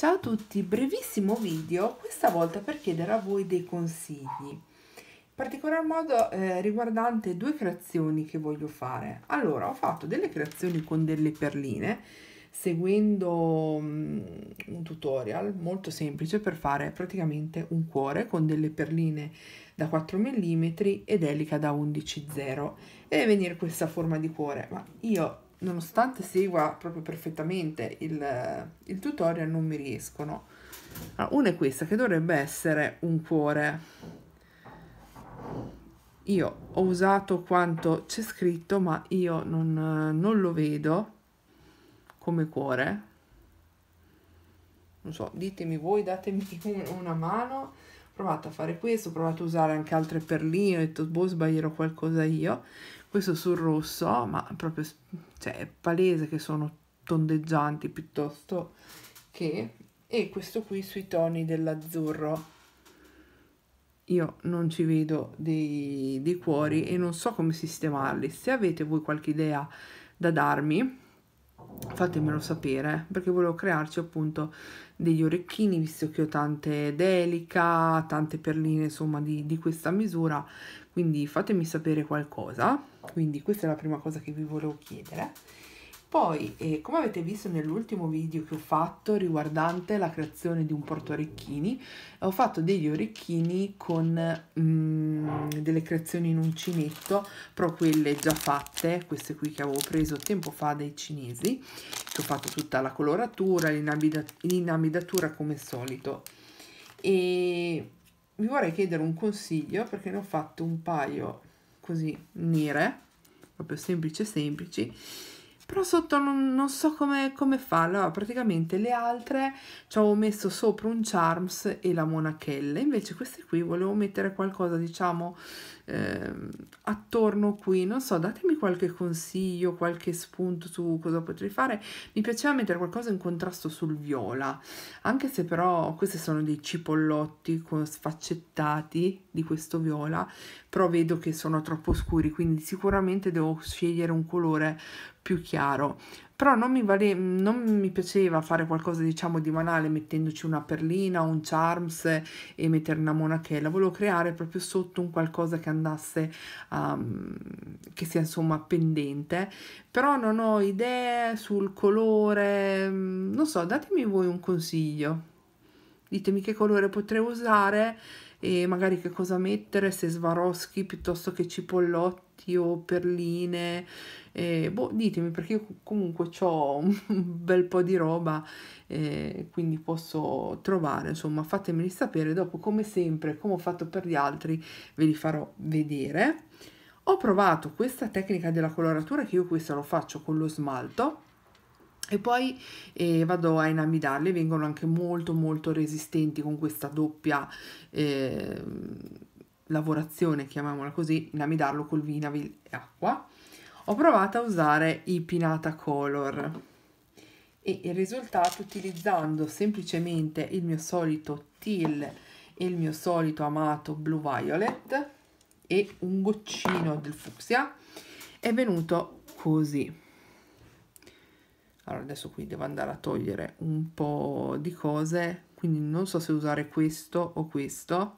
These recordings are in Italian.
Ciao a tutti, brevissimo video, questa volta per chiedere a voi dei consigli, in particolar modo eh, riguardante due creazioni che voglio fare. Allora, ho fatto delle creazioni con delle perline, seguendo um, un tutorial molto semplice per fare praticamente un cuore con delle perline da 4 mm ed elica da 11,0 e venire questa forma di cuore, ma io nonostante segua proprio perfettamente il, il tutorial, non mi riescono. Allora, ah, una è questa, che dovrebbe essere un cuore. Io ho usato quanto c'è scritto, ma io non, non lo vedo come cuore. Non so, ditemi voi, datemi una mano. Ho provato a fare questo, ho provato a usare anche altre perline, ho detto, boh, sbaglierò qualcosa io questo sul rosso, ma proprio cioè, è palese che sono tondeggianti piuttosto che, e questo qui sui toni dell'azzurro. Io non ci vedo dei, dei cuori e non so come sistemarli. Se avete voi qualche idea da darmi, fatemelo sapere perché volevo crearci appunto degli orecchini visto che ho tante delica tante perline insomma di, di questa misura quindi fatemi sapere qualcosa quindi questa è la prima cosa che vi volevo chiedere poi eh, come avete visto nell'ultimo video che ho fatto riguardante la creazione di un porto orecchini ho fatto degli orecchini con mm, delle creazioni in uncinetto però quelle già fatte queste qui che avevo preso tempo fa dai cinesi che ho fatto tutta la coloratura l'inamidatura come solito e vi vorrei chiedere un consiglio perché ne ho fatto un paio così nere, proprio semplici semplici però sotto non, non so come, come farlo. Allora, praticamente le altre ci avevo messo sopra un charms e la monachella, invece queste qui volevo mettere qualcosa, diciamo, ehm, attorno qui. Non so, datemi qualche consiglio, qualche spunto su cosa potrei fare. Mi piaceva mettere qualcosa in contrasto sul viola, anche se però questi sono dei cipollotti sfaccettati di questo viola, però vedo che sono troppo scuri, quindi sicuramente devo scegliere un colore più chiaro però non mi, vale, non mi piaceva fare qualcosa diciamo di banale mettendoci una perlina, un charms e mettere una monachella, volevo creare proprio sotto un qualcosa che andasse, um, che sia insomma pendente, però non ho idee sul colore, uhm, non so, datemi voi un consiglio, ditemi che colore potrei usare e magari che cosa mettere, se Swarovski piuttosto che Cipollotti, fumetti o perline, eh, boh, ditemi perché comunque ho un bel po' di roba, eh, quindi posso trovare, insomma fatemeli sapere, dopo come sempre, come ho fatto per gli altri, ve li farò vedere. Ho provato questa tecnica della coloratura che io questa lo faccio con lo smalto e poi eh, vado a inamidarli vengono anche molto molto resistenti con questa doppia eh, lavorazione, chiamiamola così, lamidarlo col vinavil e acqua, ho provato a usare i Pinata Color e il risultato utilizzando semplicemente il mio solito teal e il mio solito amato Blue Violet e un goccino del fucsia è venuto così. Allora adesso qui devo andare a togliere un po' di cose, quindi non so se usare questo o questo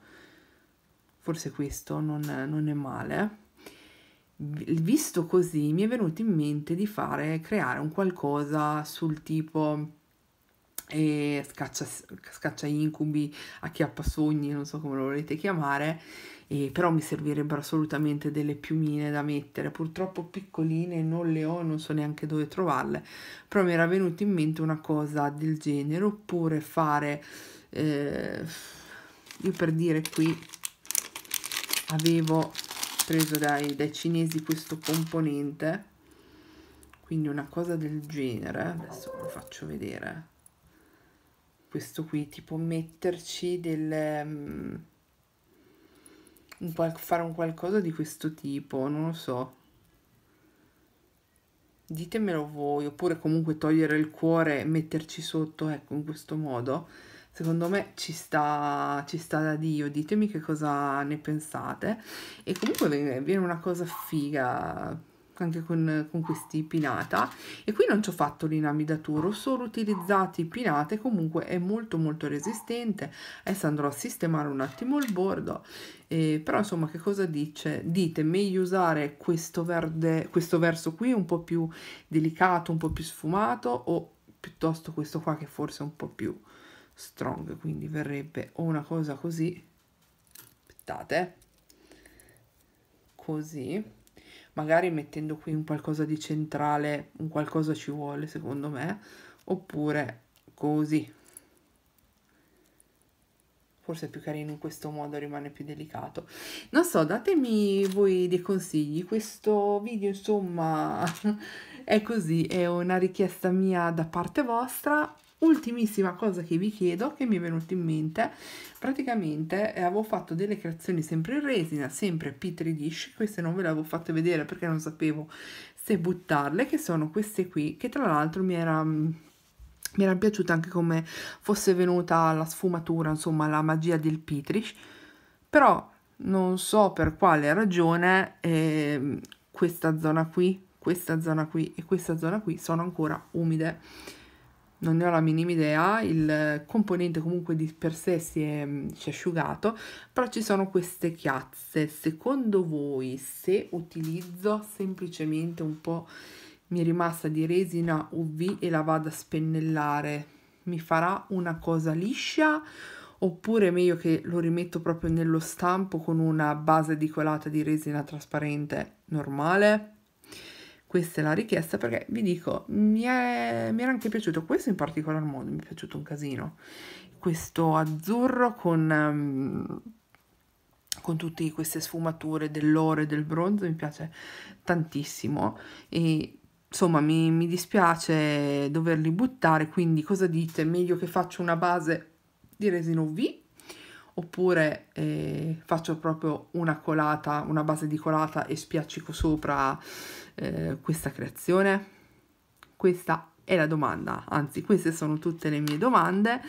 forse questo non, non è male visto così mi è venuto in mente di fare creare un qualcosa sul tipo eh, scaccia, scaccia incubi acchiappa sogni non so come lo volete chiamare eh, però mi servirebbero assolutamente delle piumine da mettere purtroppo piccoline non le ho non so neanche dove trovarle però mi era venuto in mente una cosa del genere oppure fare eh, io per dire qui avevo preso dai, dai cinesi questo componente quindi una cosa del genere adesso lo faccio vedere questo qui tipo metterci del mm, um, qual- fare un qualcosa di questo tipo non lo so ditemelo voi oppure comunque togliere il cuore e metterci sotto ecco in questo modo secondo me ci sta, ci sta da Dio, ditemi che cosa ne pensate. E comunque viene una cosa figa anche con, con, questi pinata e qui non ci ho fatto l'inamidatura da turo solo utilizzati pinate comunque è molto molto resistente adesso andrò a sistemare un attimo il bordo eh, però insomma che cosa dice dite meglio usare questo verde questo verso qui un po più delicato un po più sfumato o piuttosto questo qua che forse è un po più strong, quindi verrebbe o una cosa così, aspettate, così, magari mettendo qui un qualcosa di centrale, un qualcosa ci vuole secondo me, oppure così. Forse è più carino in questo modo, rimane più delicato. Non so, datemi voi dei consigli. Questo video, insomma, è così, è una richiesta mia da parte vostra ultimissima cosa che vi chiedo che mi è venuta in mente praticamente eh, avevo fatto delle creazioni sempre in resina sempre P3 dish queste non ve le avevo fatte vedere perché non sapevo se buttarle che sono queste qui che tra l'altro mi era mm, mi era piaciuta anche come fosse venuta la sfumatura insomma la magia del Pitrish però non so per quale ragione eh, questa zona qui questa zona qui e questa zona qui sono ancora umide non ne ho la minima idea, il componente comunque di per sé si è, mm, si è asciugato, però ci sono queste chiazze. Secondo voi se utilizzo semplicemente un po' mi rimasta di resina UV e la vado a spennellare, mi farà una cosa liscia? oppure è meglio che lo rimetto proprio nello stampo con una base di colata di resina trasparente normale questa è la richiesta perché vi dico, mi, è, mi era anche piaciuto questo in particolar modo, mi è piaciuto un casino, questo azzurro con... Um, con tutte queste sfumature dell'oro e del bronzo mi piace tantissimo e insomma mi, mi, dispiace doverli buttare quindi cosa dite meglio che faccio una base di resino V oppure eh, faccio proprio una colata una base di colata e spiaccico sopra eh, questa creazione? Questa è la domanda, anzi queste sono tutte le mie domande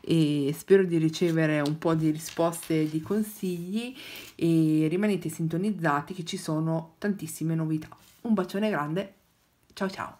e spero di ricevere un po' di risposte e di consigli e rimanete sintonizzati che ci sono tantissime novità. Un bacione grande, ciao ciao!